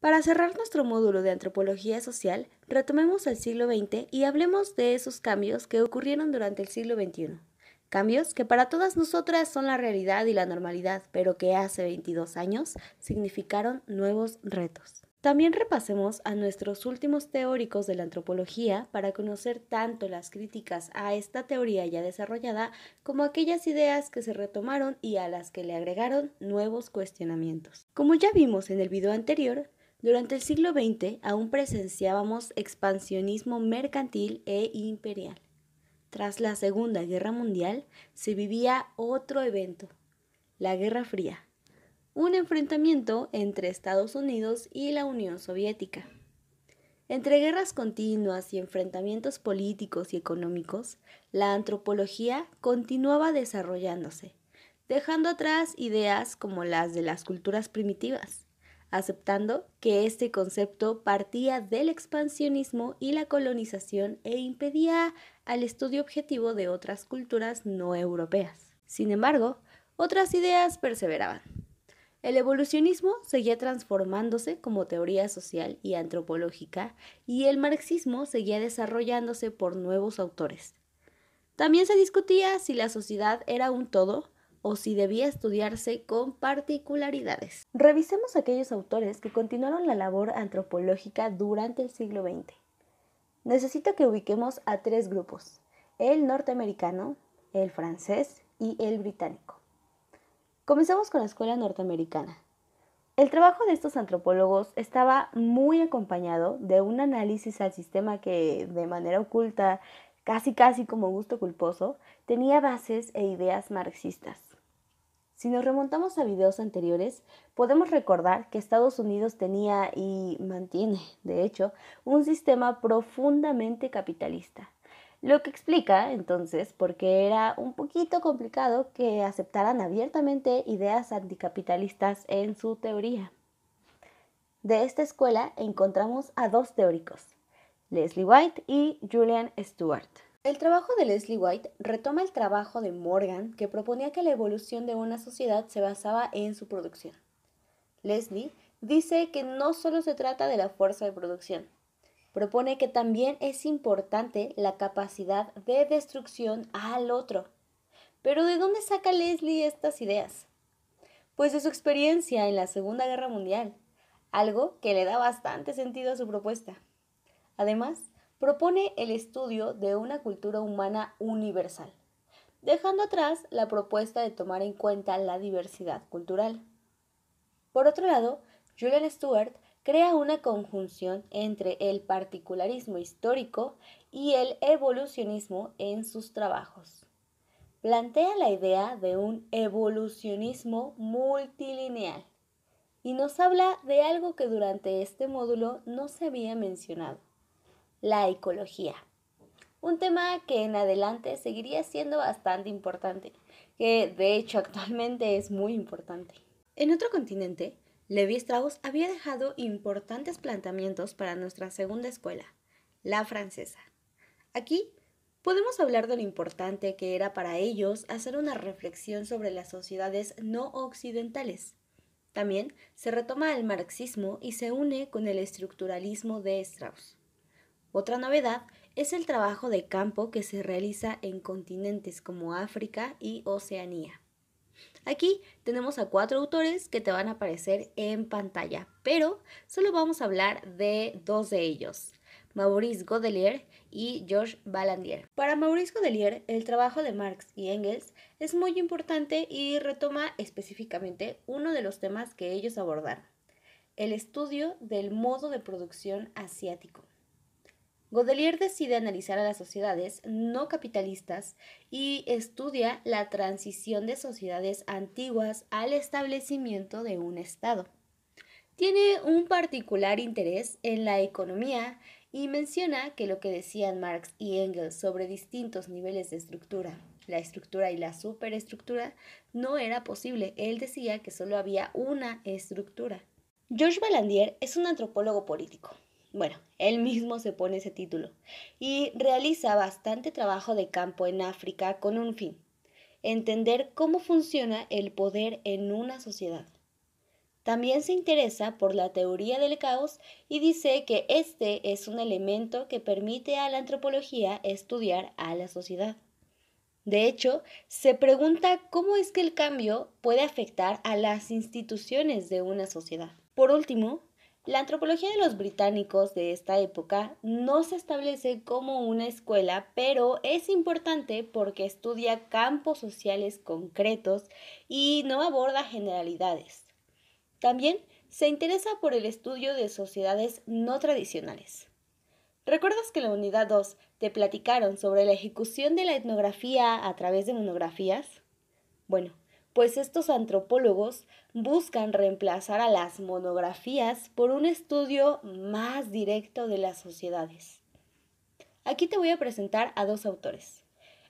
Para cerrar nuestro módulo de antropología social, retomemos el siglo XX y hablemos de esos cambios que ocurrieron durante el siglo XXI. Cambios que para todas nosotras son la realidad y la normalidad, pero que hace 22 años significaron nuevos retos. También repasemos a nuestros últimos teóricos de la antropología para conocer tanto las críticas a esta teoría ya desarrollada como aquellas ideas que se retomaron y a las que le agregaron nuevos cuestionamientos. Como ya vimos en el video anterior, durante el siglo XX aún presenciábamos expansionismo mercantil e imperial. Tras la Segunda Guerra Mundial se vivía otro evento, la Guerra Fría, un enfrentamiento entre Estados Unidos y la Unión Soviética. Entre guerras continuas y enfrentamientos políticos y económicos, la antropología continuaba desarrollándose, dejando atrás ideas como las de las culturas primitivas aceptando que este concepto partía del expansionismo y la colonización e impedía al estudio objetivo de otras culturas no europeas. Sin embargo, otras ideas perseveraban. El evolucionismo seguía transformándose como teoría social y antropológica y el marxismo seguía desarrollándose por nuevos autores. También se discutía si la sociedad era un todo o si debía estudiarse con particularidades. Revisemos aquellos autores que continuaron la labor antropológica durante el siglo XX. Necesito que ubiquemos a tres grupos, el norteamericano, el francés y el británico. Comencemos con la escuela norteamericana. El trabajo de estos antropólogos estaba muy acompañado de un análisis al sistema que de manera oculta, casi casi como gusto culposo, tenía bases e ideas marxistas. Si nos remontamos a videos anteriores, podemos recordar que Estados Unidos tenía y mantiene, de hecho, un sistema profundamente capitalista. Lo que explica, entonces, por qué era un poquito complicado que aceptaran abiertamente ideas anticapitalistas en su teoría. De esta escuela encontramos a dos teóricos, Leslie White y Julian Stewart. El trabajo de Leslie White retoma el trabajo de Morgan, que proponía que la evolución de una sociedad se basaba en su producción. Leslie dice que no solo se trata de la fuerza de producción, propone que también es importante la capacidad de destrucción al otro. Pero ¿de dónde saca Leslie estas ideas? Pues de su experiencia en la Segunda Guerra Mundial, algo que le da bastante sentido a su propuesta. Además, propone el estudio de una cultura humana universal, dejando atrás la propuesta de tomar en cuenta la diversidad cultural. Por otro lado, Julian Stewart crea una conjunción entre el particularismo histórico y el evolucionismo en sus trabajos. Plantea la idea de un evolucionismo multilineal y nos habla de algo que durante este módulo no se había mencionado la ecología. Un tema que en adelante seguiría siendo bastante importante, que de hecho actualmente es muy importante. En otro continente, Levi Strauss había dejado importantes planteamientos para nuestra segunda escuela, la francesa. Aquí podemos hablar de lo importante que era para ellos hacer una reflexión sobre las sociedades no occidentales. También se retoma el marxismo y se une con el estructuralismo de Strauss. Otra novedad es el trabajo de campo que se realiza en continentes como África y Oceanía. Aquí tenemos a cuatro autores que te van a aparecer en pantalla, pero solo vamos a hablar de dos de ellos, Maurice Godelier y George Ballandier. Para Maurice Godelier, el trabajo de Marx y Engels es muy importante y retoma específicamente uno de los temas que ellos abordaron, el estudio del modo de producción asiático. Godelier decide analizar a las sociedades no capitalistas y estudia la transición de sociedades antiguas al establecimiento de un Estado. Tiene un particular interés en la economía y menciona que lo que decían Marx y Engels sobre distintos niveles de estructura, la estructura y la superestructura, no era posible. Él decía que solo había una estructura. George Balandier es un antropólogo político bueno, él mismo se pone ese título. Y realiza bastante trabajo de campo en África con un fin, entender cómo funciona el poder en una sociedad. También se interesa por la teoría del caos y dice que este es un elemento que permite a la antropología estudiar a la sociedad. De hecho, se pregunta cómo es que el cambio puede afectar a las instituciones de una sociedad. Por último, la antropología de los británicos de esta época no se establece como una escuela, pero es importante porque estudia campos sociales concretos y no aborda generalidades. También se interesa por el estudio de sociedades no tradicionales. ¿Recuerdas que en la unidad 2 te platicaron sobre la ejecución de la etnografía a través de monografías? Bueno, pues estos antropólogos buscan reemplazar a las monografías por un estudio más directo de las sociedades. Aquí te voy a presentar a dos autores.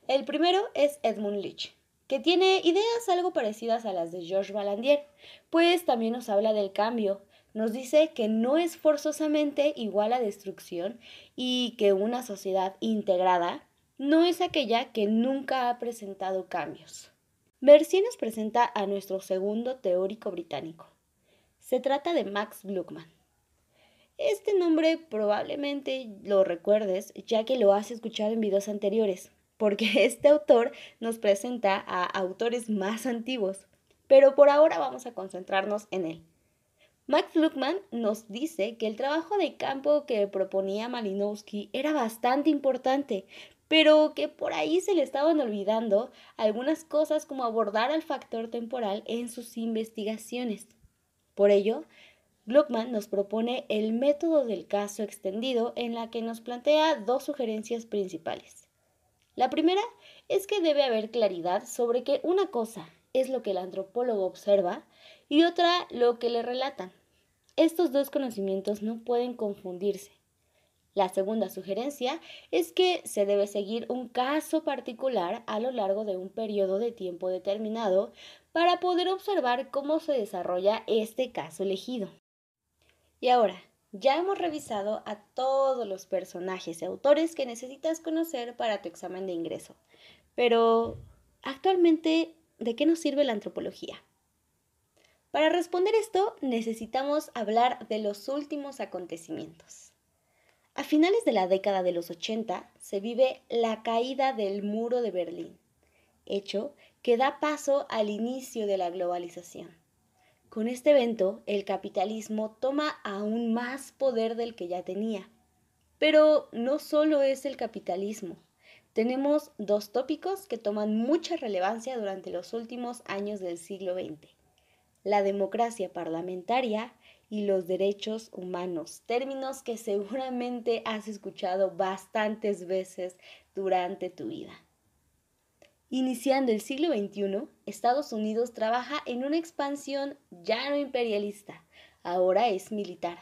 El primero es Edmund Leach, que tiene ideas algo parecidas a las de Georges Valandier, pues también nos habla del cambio, nos dice que no es forzosamente igual a destrucción y que una sociedad integrada no es aquella que nunca ha presentado cambios. Mercier nos presenta a nuestro segundo teórico británico. Se trata de Max Gluckman. Este nombre probablemente lo recuerdes ya que lo has escuchado en videos anteriores, porque este autor nos presenta a autores más antiguos, pero por ahora vamos a concentrarnos en él. Max Gluckman nos dice que el trabajo de campo que proponía Malinowski era bastante importante, pero que por ahí se le estaban olvidando algunas cosas como abordar al factor temporal en sus investigaciones. Por ello, Glockman nos propone el método del caso extendido en la que nos plantea dos sugerencias principales. La primera es que debe haber claridad sobre que una cosa es lo que el antropólogo observa y otra lo que le relatan. Estos dos conocimientos no pueden confundirse la segunda sugerencia es que se debe seguir un caso particular a lo largo de un periodo de tiempo determinado para poder observar cómo se desarrolla este caso elegido. Y ahora, ya hemos revisado a todos los personajes y autores que necesitas conocer para tu examen de ingreso. Pero, actualmente, ¿de qué nos sirve la antropología? Para responder esto, necesitamos hablar de los últimos acontecimientos. A finales de la década de los 80 se vive la caída del muro de Berlín, hecho que da paso al inicio de la globalización. Con este evento, el capitalismo toma aún más poder del que ya tenía. Pero no solo es el capitalismo. Tenemos dos tópicos que toman mucha relevancia durante los últimos años del siglo XX. La democracia parlamentaria y los derechos humanos, términos que seguramente has escuchado bastantes veces durante tu vida. Iniciando el siglo XXI, Estados Unidos trabaja en una expansión ya no imperialista, ahora es militar,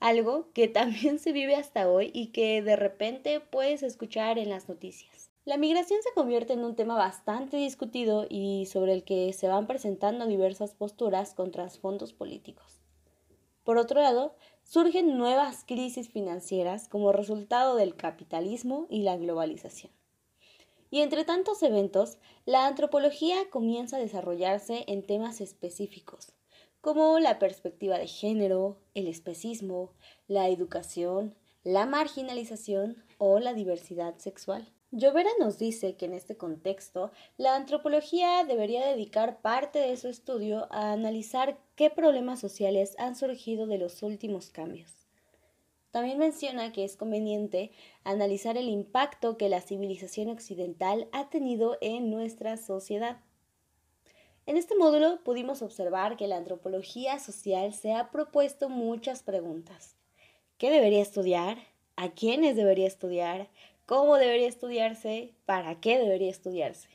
algo que también se vive hasta hoy y que de repente puedes escuchar en las noticias. La migración se convierte en un tema bastante discutido y sobre el que se van presentando diversas posturas con trasfondos políticos. Por otro lado, surgen nuevas crisis financieras como resultado del capitalismo y la globalización. Y entre tantos eventos, la antropología comienza a desarrollarse en temas específicos, como la perspectiva de género, el especismo, la educación, la marginalización o la diversidad sexual. Llovera nos dice que en este contexto la antropología debería dedicar parte de su estudio a analizar qué problemas sociales han surgido de los últimos cambios. También menciona que es conveniente analizar el impacto que la civilización occidental ha tenido en nuestra sociedad. En este módulo pudimos observar que la antropología social se ha propuesto muchas preguntas. ¿Qué debería estudiar? ¿A quiénes debería estudiar? cómo debería estudiarse, para qué debería estudiarse.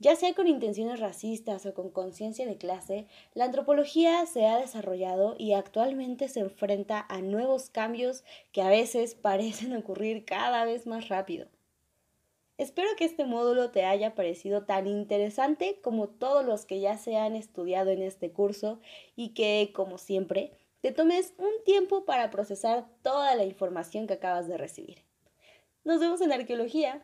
Ya sea con intenciones racistas o con conciencia de clase, la antropología se ha desarrollado y actualmente se enfrenta a nuevos cambios que a veces parecen ocurrir cada vez más rápido. Espero que este módulo te haya parecido tan interesante como todos los que ya se han estudiado en este curso y que, como siempre, te tomes un tiempo para procesar toda la información que acabas de recibir. Nos vemos en arqueología.